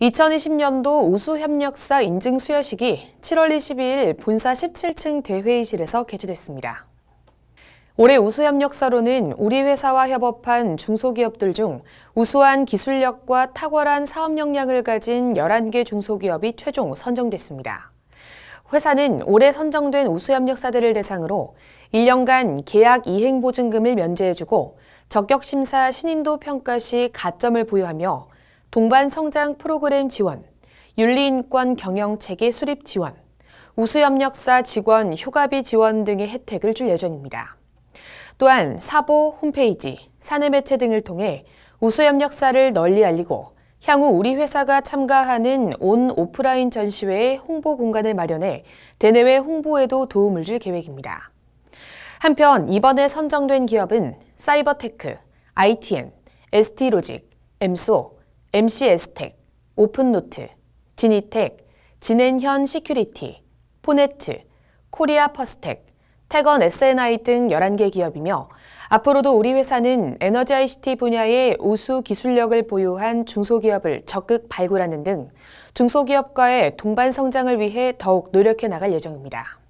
2020년도 우수협력사 인증 수여식이 7월 22일 본사 17층 대회의실에서 개최됐습니다. 올해 우수협력사로는 우리 회사와 협업한 중소기업들 중 우수한 기술력과 탁월한 사업 역량을 가진 11개 중소기업이 최종 선정됐습니다. 회사는 올해 선정된 우수협력사들을 대상으로 1년간 계약 이행 보증금을 면제해주고 적격심사 신인도 평가 시 가점을 부여하며 동반 성장 프로그램 지원, 윤리인권 경영 체계 수립 지원, 우수협력사 직원 휴가비 지원 등의 혜택을 줄 예정입니다. 또한 사보 홈페이지, 사내매체 등을 통해 우수협력사를 널리 알리고 향후 우리 회사가 참가하는 온 오프라인 전시회의 홍보 공간을 마련해 대내외 홍보에도 도움을 줄 계획입니다. 한편 이번에 선정된 기업은 사이버테크, ITN, ST로직, 엠소, MCS텍, 오픈노트, 지니텍, 진엔현 시큐리티, 포네트, 코리아 퍼스텍, 태건 SNI 등 11개 기업이며 앞으로도 우리 회사는 에너지 ICT 분야의 우수 기술력을 보유한 중소기업을 적극 발굴하는 등 중소기업과의 동반 성장을 위해 더욱 노력해 나갈 예정입니다.